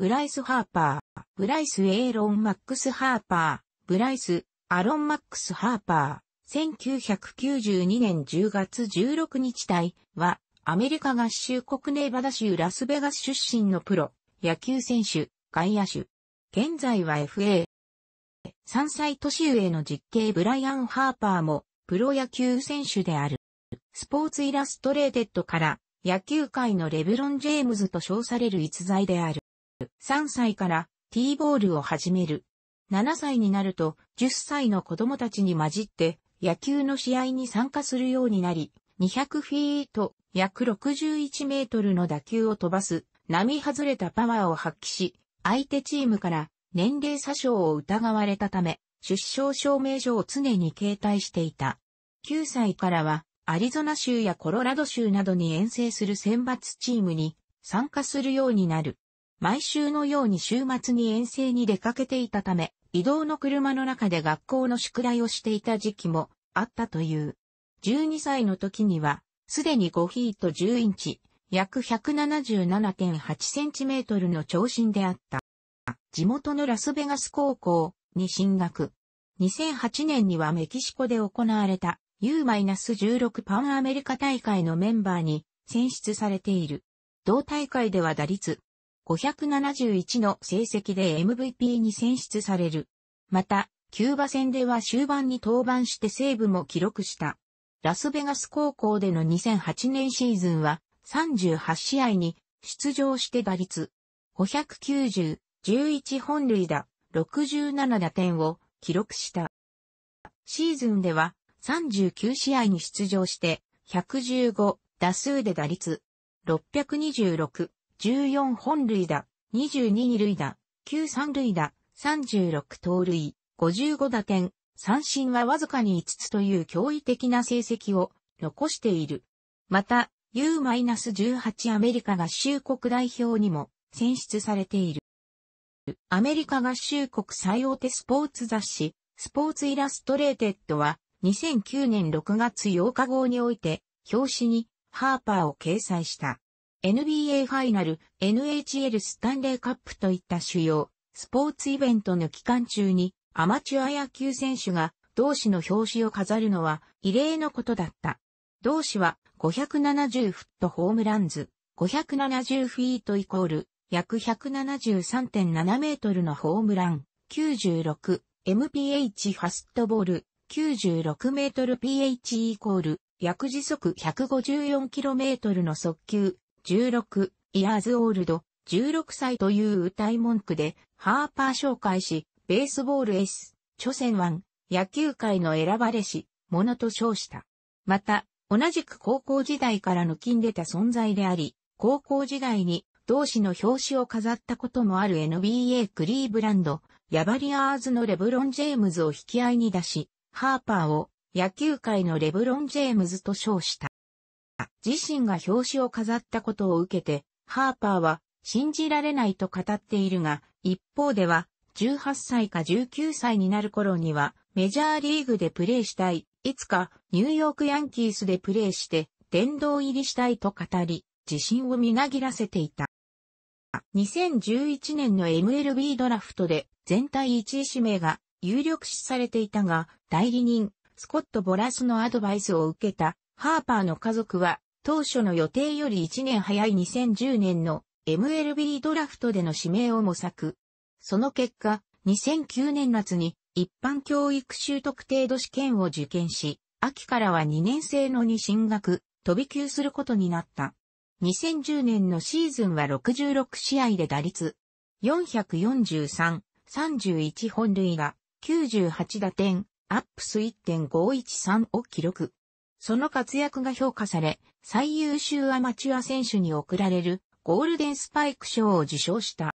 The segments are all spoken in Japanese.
ブライス・ハーパー、ブライス・エーロン・マックス・ハーパー、ブライス、アロン・マックス・ハーパー、1992年10月16日対は、アメリカ合衆国ネーバダ州ラスベガス出身のプロ、野球選手、外野手。現在は FA。3歳年上の実刑ブライアン・ハーパーも、プロ野球選手である。スポーツイラストレーテッドから、野球界のレブロン・ジェームズと称される逸材である。3歳から T ボールを始める。7歳になると10歳の子供たちに混じって野球の試合に参加するようになり、200フィート約61メートルの打球を飛ばす、並外れたパワーを発揮し、相手チームから年齢詐称を疑われたため、出生証明書を常に携帯していた。9歳からは、アリゾナ州やコロラド州などに遠征する選抜チームに参加するようになる。毎週のように週末に遠征に出かけていたため、移動の車の中で学校の宿題をしていた時期もあったという。12歳の時には、すでに5フィート10インチ、約177.8センチメートルの長身であった。地元のラスベガス高校に進学。2008年にはメキシコで行われた U-16 パンアメリカ大会のメンバーに選出されている。同大会では打率571の成績で MVP に選出される。また、キューバ戦では終盤に登板してセーブも記録した。ラスベガス高校での2008年シーズンは38試合に出場して打率590、11本塁打、67打点を記録した。シーズンでは39試合に出場して115打数で打率626、14本塁打、22二塁打、9三塁打、36盗塁、55打点、三振はわずかに5つという驚異的な成績を残している。また、U-18 アメリカ合衆国代表にも選出されている。アメリカ合衆国最大手スポーツ雑誌、スポーツイラストレーテッドは、2009年6月8日号において、表紙にハーパーを掲載した。NBA ファイナル、NHL スタンレーカップといった主要、スポーツイベントの期間中に、アマチュア野球選手が、同志の表紙を飾るのは、異例のことだった。同志は、570フットホームランズ、570フィートイコール、約173.7メートルのホームラン、96、MPH ファストボール、96メートル PH イコール、約時速 154km の速球、16、イヤーズオールド、16歳という歌い文句で、ハーパー紹介し、ベースボール S、初戦腕、野球界の選ばれし、ものと称した。また、同じく高校時代から抜きんでた存在であり、高校時代に同志の表紙を飾ったこともある NBA クリーブランド、ヤバリアーズのレブロン・ジェームズを引き合いに出し、ハーパーを野球界のレブロン・ジェームズと称した。自身が表紙を飾ったことを受けて、ハーパーは信じられないと語っているが、一方では、18歳か19歳になる頃には、メジャーリーグでプレーしたい、いつかニューヨークヤンキースでプレーして、殿堂入りしたいと語り、自信をみなぎらせていた。2011年の MLB ドラフトで全体1位指名が有力視されていたが、代理人、スコット・ボラスのアドバイスを受けたハーパーの家族は、当初の予定より1年早い2010年の MLB ドラフトでの指名を模索。その結果、2009年夏に一般教育習得程度試験を受験し、秋からは2年生のに進学、飛び級することになった。2010年のシーズンは66試合で打率443、31本塁が98打点、アップス1.513を記録。その活躍が評価され、最優秀アマチュア選手に贈られるゴールデンスパイク賞を受賞した。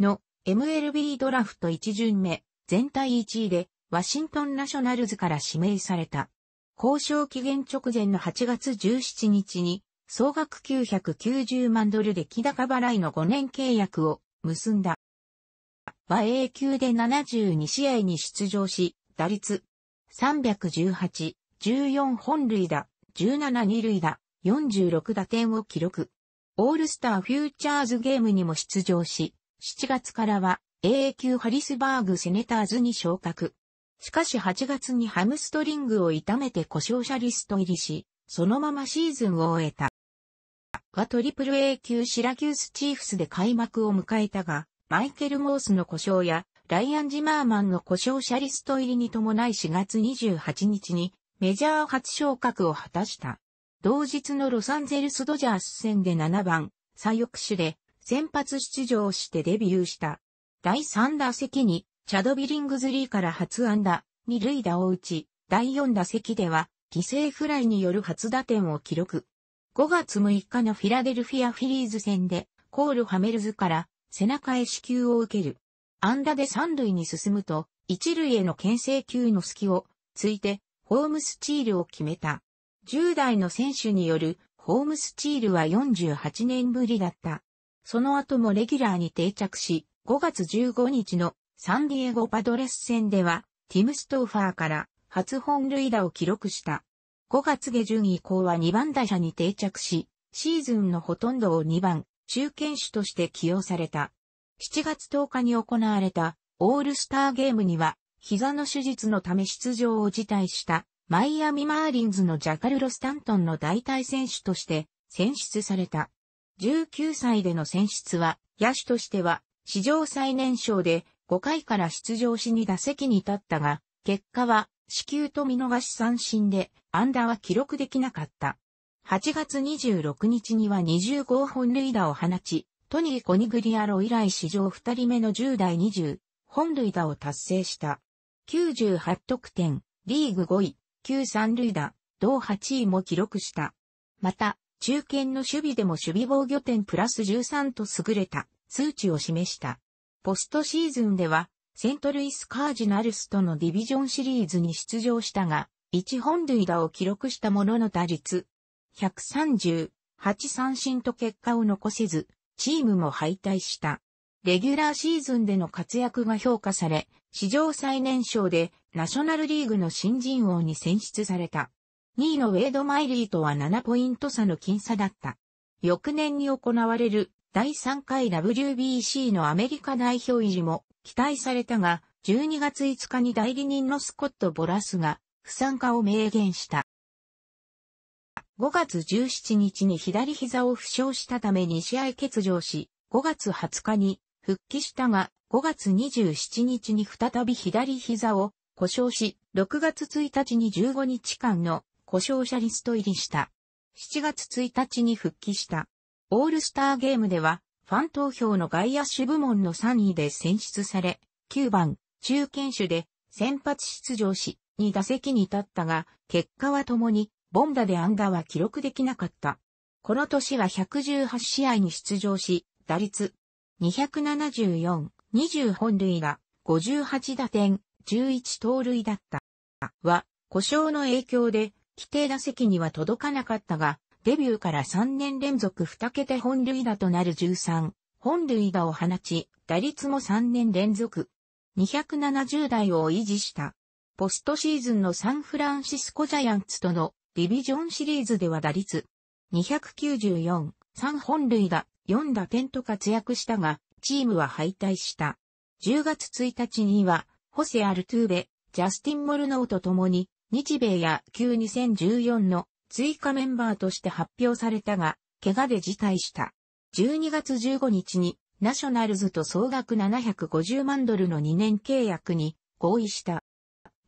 の、MLB ドラフト1巡目、全体1位で、ワシントンナショナルズから指名された。交渉期限直前の8月17日に、総額990万ドルで木高払いの5年契約を結んだ。和英級で72試合に出場し、打率318、14本塁打、17二塁打、46打点を記録。オールスターフューチャーズゲームにも出場し、7月からは AA 級ハリスバーグセネターズに昇格。しかし8月にハムストリングを痛めて故障者リスト入りし、そのままシーズンを終えた。はトリプル A 級シラキュースチーフスで開幕を迎えたが、マイケル・モースの故障や、ライアン・ジマーマンの故障者リスト入りに伴い4月28日にメジャー初昇格を果たした。同日のロサンゼルスドジャース戦で7番、左翼手で先発出場してデビューした。第3打席に、チャド・ビリングズリーから初安打、二塁打を打ち、第4打席では、犠牲フライによる初打点を記録。5月6日のフィラデルフィアフィリーズ戦で、コール・ハメルズから背中へ支給を受ける。安打で三塁に進むと、一塁への牽制球の隙をついて、ホームスチールを決めた。10代の選手によるホームスチールは48年ぶりだった。その後もレギュラーに定着し、5月15日のサンディエゴパドレス戦では、ティム・ストーファーから初本塁打を記録した。5月下旬以降は2番打者に定着し、シーズンのほとんどを2番、中堅手として起用された。7月10日に行われたオールスターゲームには膝の手術のため出場を辞退したマイアミマーリンズのジャカルロ・スタントンの代替選手として選出された。19歳での選出は野手としては史上最年少で5回から出場しに打席に立ったが、結果は死球と見逃し三振で安打は記録できなかった。8月26日には2号本塁打を放ち、トニー・コニグリアロ以来史上2人目の10代20本塁打を達成した。98得点、リーグ5位、9三塁打、同8位も記録した。また、中堅の守備でも守備防御点プラス13と優れた数値を示した。ポストシーズンでは、セントルイスカージナルスとのディビジョンシリーズに出場したが、1本塁打を記録したものの打率、138三振と結果を残せず、チームも敗退した。レギュラーシーズンでの活躍が評価され、史上最年少でナショナルリーグの新人王に選出された。2位のウェイド・マイリーとは7ポイント差の僅差だった。翌年に行われる第3回 WBC のアメリカ代表入りも期待されたが、12月5日に代理人のスコット・ボラスが不参加を明言した。5月17日に左膝を負傷したため2試合欠場し、5月20日に復帰したが、5月27日に再び左膝を故障し、6月1日に15日間の故障者リスト入りした。7月1日に復帰した。オールスターゲームでは、ファン投票の外野手部門の3位で選出され、9番、中堅手で先発出場し、2打席に立ったが、結果は共に、ボンダでアン打は記録できなかった。この年は118試合に出場し、打率274、20本塁打、58打点、11盗塁だった。は、故障の影響で、規定打席には届かなかったが、デビューから3年連続2桁本塁打となる13、本塁打を放ち、打率も3年連続、270台を維持した。ポストシーズンのサンフランシスコジャイアンツとのディビジョンシリーズでは打率294、3本塁打、4打点と活躍したが、チームは敗退した。10月1日には、ホセ・アルトゥーベ、ジャスティン・モルノーと共に、日米野球2014の追加メンバーとして発表されたが、怪我で辞退した。12月15日に、ナショナルズと総額750万ドルの2年契約に合意した。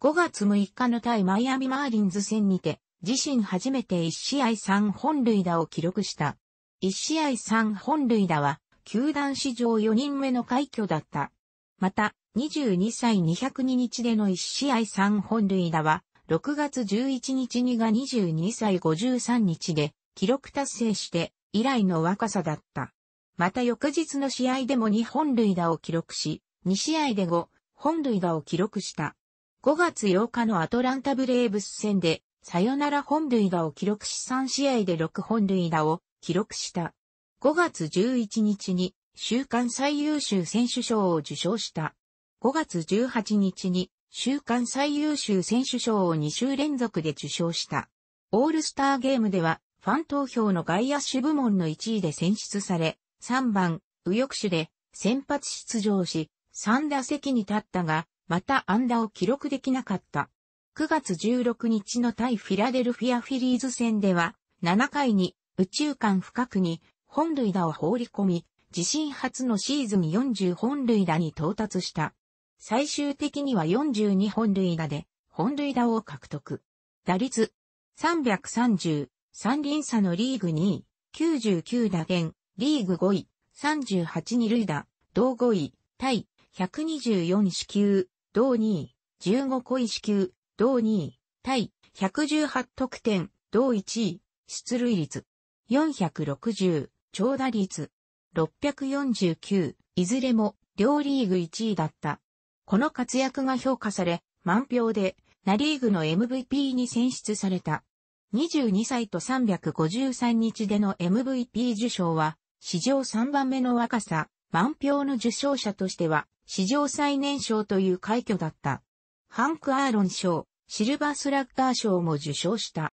5月6日の対マイアミマーリンズ戦にて、自身初めて1試合3本塁打を記録した。1試合3本塁打は、球団史上4人目の快挙だった。また、22歳202日での1試合3本塁打は、6月11日にが22歳53日で、記録達成して、以来の若さだった。また翌日の試合でも2本塁打を記録し、2試合で5本塁打を記録した。5月8日のアトランタブレーブス戦で、サヨナラ本塁打を記録し3試合で6本塁打を記録した。5月11日に週刊最優秀選手賞を受賞した。5月18日に週刊最優秀選手賞を2週連続で受賞した。オールスターゲームではファン投票の外野手部門の1位で選出され、3番、右翼手で先発出場し、3打席に立ったが、また安打を記録できなかった。9月16日の対フィラデルフィアフィリーズ戦では、7回に宇宙間深くに本塁打を放り込み、自身初のシーズン40本塁打に到達した。最終的には42本塁打で、本塁打を獲得。打率330、三輪差のリーグ2位、99打点、リーグ5位、38二塁打、同5位、対、124四球、同2位、15個位四球、同2位、対、118得点、同1位、出塁率、460、長打率649、いずれも両リーグ1位だった。この活躍が評価され、満票でナリーグの MVP に選出された。22歳と353日での MVP 受賞は、史上3番目の若さ、満票の受賞者としては、史上最年少という快挙だった。ハンク・アーロン賞、シルバースラッガー賞も受賞した。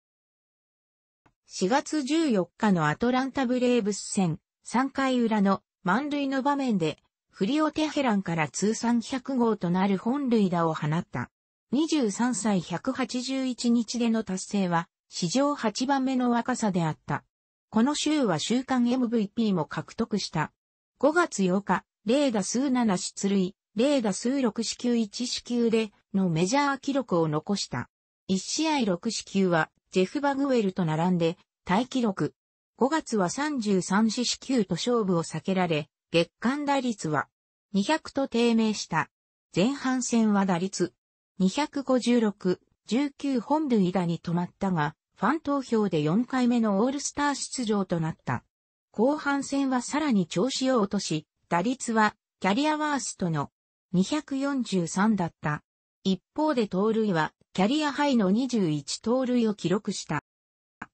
4月14日のアトランタブレーブス戦、3回裏の満塁の場面で、フリオテヘランから通算100号となる本塁打を放った。23歳181日での達成は、史上8番目の若さであった。この週は週間 MVP も獲得した。5月8日、レーダ数7出塁、レーダ数6四球1四球でのメジャー記録を残した。1試合6四球はジェフ・バグウェルと並んで、大記録。5月は33四死球と勝負を避けられ、月間打率は200と低迷した。前半戦は打率256、19本塁打に止まったが、ファン投票で4回目のオールスター出場となった。後半戦はさらに調子を落とし、打率はキャリアワーストの243だった。一方で盗塁はキャリアハイの21盗塁を記録した。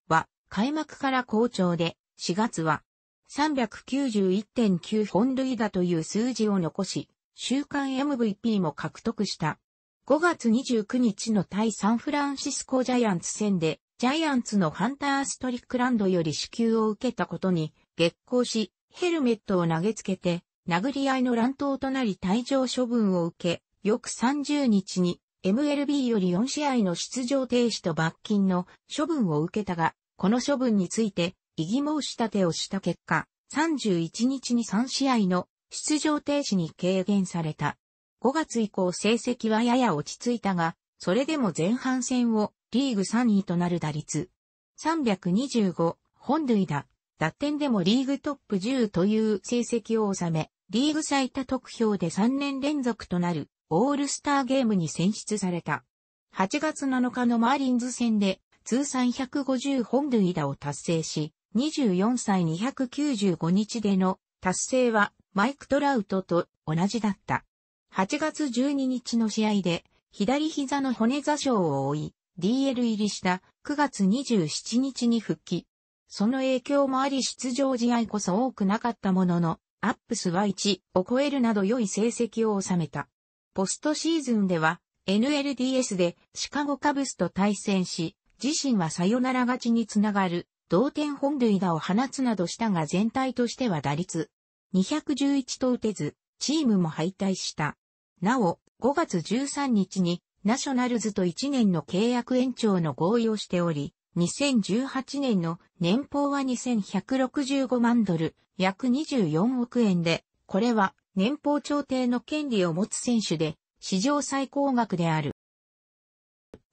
は、開幕から好調で、4月は、391.9本塁打という数字を残し、週間 MVP も獲得した。5月29日の対サンフランシスコジャイアンツ戦で、ジャイアンツのハンター・ストリックランドより支給を受けたことに、激行し、ヘルメットを投げつけて、殴り合いの乱闘となり退場処分を受け、翌30日に MLB より4試合の出場停止と罰金の処分を受けたが、この処分について異議申し立てをした結果、31日に3試合の出場停止に軽減された。5月以降成績はやや落ち着いたが、それでも前半戦をリーグ3位となる打率。325本塁打、打点でもリーグトップ10という成績を収め、リーグ最多得票で3年連続となるオールスターゲームに選出された。8月7日のマーリンズ戦で通算150本塁打を達成し、24歳295日での達成はマイク・トラウトと同じだった。8月12日の試合で左膝の骨座傷を負い、DL 入りした9月27日に復帰。その影響もあり出場試合こそ多くなかったものの、アップスは1を超えるなど良い成績を収めた。ポストシーズンでは NLDS でシカゴカブスと対戦し、自身はサヨナラ勝ちにつながる同点本塁打を放つなどしたが全体としては打率211と打てず、チームも敗退した。なお、5月13日にナショナルズと1年の契約延長の合意をしており、2018年の年俸は2165万ドル、約24億円で、これは年俸調停の権利を持つ選手で、史上最高額である。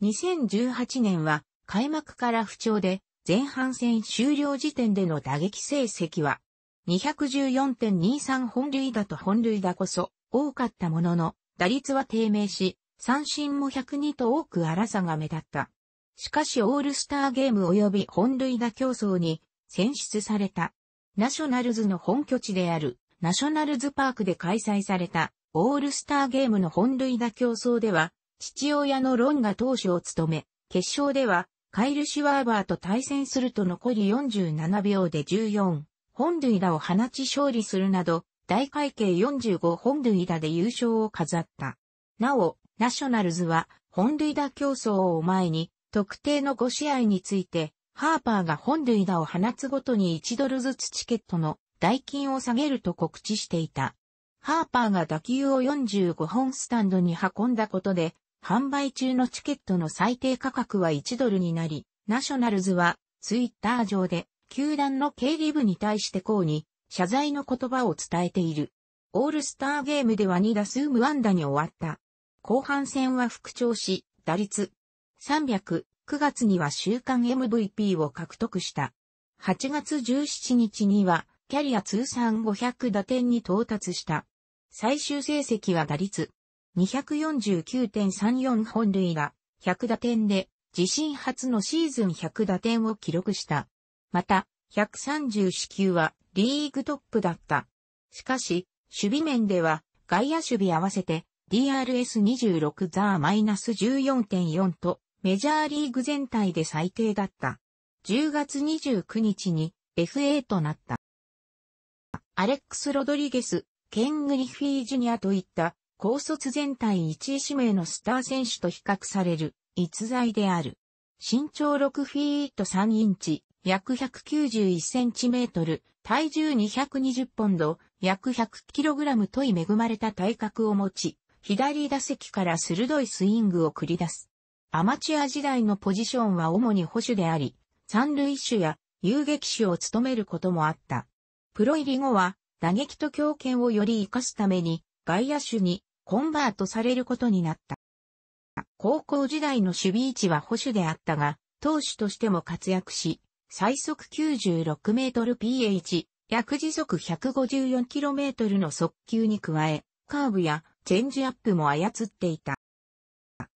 2018年は開幕から不調で、前半戦終了時点での打撃成績は、214.23本塁打と本塁打こそ多かったものの、打率は低迷し、三振も102と多く荒さが目立った。しかしオールスターゲーム及び本塁打競争に選出された。ナショナルズの本拠地であるナショナルズパークで開催されたオールスターゲームの本塁打競争では、父親のロンが投手を務め、決勝ではカイル・シュワーバーと対戦すると残り47秒で14、本塁打を放ち勝利するなど、大会計45本塁打で優勝を飾った。なお、ナショナルズは本塁打競争を前に、特定の5試合について、ハーパーが本塁打を放つごとに1ドルずつチケットの代金を下げると告知していた。ハーパーが打球を45本スタンドに運んだことで、販売中のチケットの最低価格は1ドルになり、ナショナルズはツイッター上で球団の経理部に対してこうに謝罪の言葉を伝えている。オールスターゲームでは2打数無安打に終わった。後半戦は復調し、打率300、9月には週間 MVP を獲得した。8月17日にはキャリア通算500打点に到達した。最終成績は打率249.34本塁打100打点で自身初のシーズン100打点を記録した。また、130支球はリーグトップだった。しかし、守備面では外野守備合わせて DRS26 ザーマイナス14.4とメジャーリーグ全体で最低だった。10月29日に FA となった。アレックス・ロドリゲス、ケン・グリフィー・ジュニアといった高卒全体1位指名のスター選手と比較される逸材である。身長6フィート3インチ、約191センチメートル、体重220ポンド、約100キログラムとい恵まれた体格を持ち、左打席から鋭いスイングを繰り出す。アマチュア時代のポジションは主に保守であり、三塁手や遊撃手を務めることもあった。プロ入り後は、打撃と強肩をより活かすために、外野手にコンバートされることになった。高校時代の守備位置は保守であったが、投手としても活躍し、最速96メートル PH、約時速154キロメートルの速球に加え、カーブやチェンジアップも操っていた。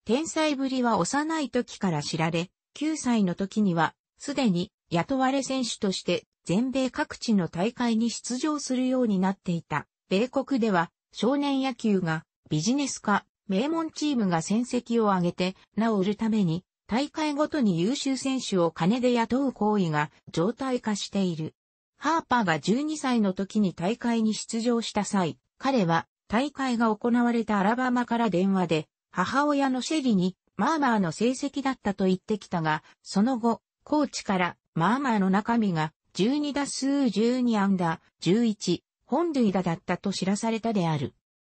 天才ぶりは幼い時から知られ、9歳の時にはすでに雇われ選手として全米各地の大会に出場するようになっていた。米国では少年野球がビジネス化、名門チームが戦績を上げて名を売るために大会ごとに優秀選手を金で雇う行為が常態化している。ハーパーが12歳の時に大会に出場した際、彼は大会が行われたアラバマから電話で母親のシェリにマーマーの成績だったと言ってきたが、その後、コーチから、まあまあの中身が、12打数12安打、11、本塁打だったと知らされたである。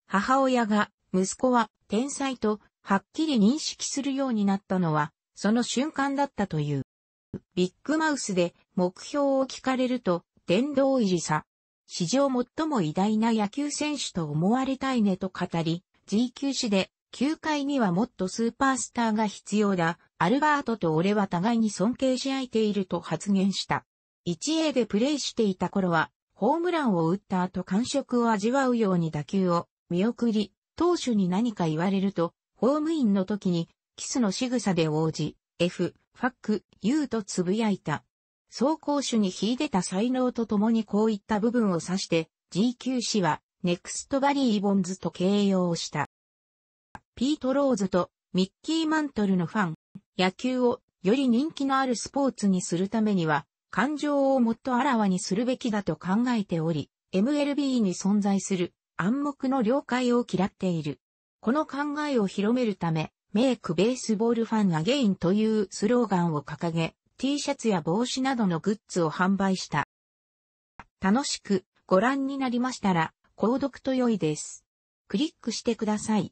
母親が、息子は、天才と、はっきり認識するようになったのは、その瞬間だったという。ビッグマウスで、目標を聞かれると、殿堂入りさ。史上最も偉大な野球選手と思われたいねと語り、g 級誌で、球界にはもっとスーパースターが必要だ。アルバートと俺は互いに尊敬し合えていると発言した。1A でプレイしていた頃は、ホームランを打った後感触を味わうように打球を見送り、投手に何か言われると、ホームインの時にキスの仕草で応じ、F、ファック、U と呟いた。走行手に秀でた才能と共にこういった部分を指して、GQ 氏は、ネクストバリー・ボンズと形容した。ピート・ローズとミッキー・マントルのファン、野球をより人気のあるスポーツにするためには、感情をもっとあらわにするべきだと考えており、MLB に存在する暗黙の了解を嫌っている。この考えを広めるため、メイクベースボールファンアゲインというスローガンを掲げ、T シャツや帽子などのグッズを販売した。楽しくご覧になりましたら、購読と良いです。クリックしてください。